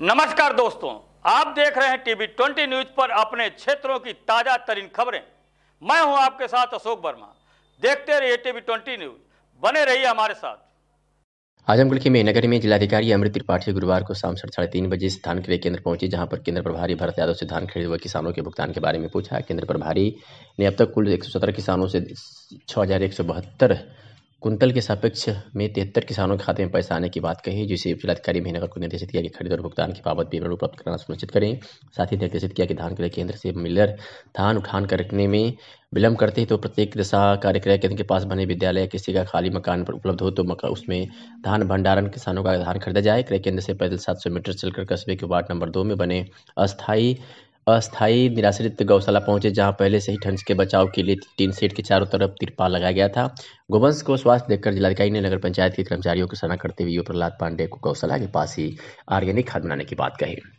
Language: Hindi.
नमस्कार दोस्तों आप देख रहे हैं टीवी ट्वेंटी न्यूज पर अपने क्षेत्रों की ताजा तरीन खबरें मैं हूं आपके साथ अशोक वर्मा देखते रहिए टीवी ट्वेंटी न्यूज बने रहिए हमारे साथ आजमगढ़ की मेनगर में जिलाधिकारी अमृत त्रिपाठी गुरुवार को शाम साढ़े तीन बजे से धान क्रय केंद्र पहुंचे जहां पर केंद्र प्रभारी भरत यादव से धान खरीद हुए किसानों के भुगतान के बारे में पूछा केंद्र प्रभारी ने अब तक कुल एक किसानों से छः कुंतल के सापेक्ष में तिहत्तर किसानों के खाते में पैसा आने की बात कही जिसे जिलाधिकारी महीनगर को निर्देशित किया कि खरीद और भुगतान की बाबत विवरण उपलब्ध कराना सुनिश्चित करें साथ ही निर्देशित किया कि धान क्रय केंद्र से मिलर धान उठान करने में विलंब करते हैं तो प्रत्येक दशा कार्य क्रय केंद्र के पास बने विद्यालय किसी का खाली मकान पर उपलब्ध हो तो उसमें धान भंडारण किसानों का धान खरीदा जाए क्रय केंद्र से पैदल सात सौ मीटर चलकर कस्बे के वार्ड नंबर दो में बने अस्थायी अस्थायी निराश्रित गौशाला पहुंचे जहां पहले से ही ठंड के बचाव के लिए टीन सेट के चारों तरफ तिरपाल लगाया गया था गोवंश को स्वास्थ्य देखकर जिलाधिकारी ने नगर पंचायत के कर्मचारियों की सराहना करते हुए प्रहलाद पांडे को गौशाला के पास ही ऑर्गेनिक खाद बनाने की बात कही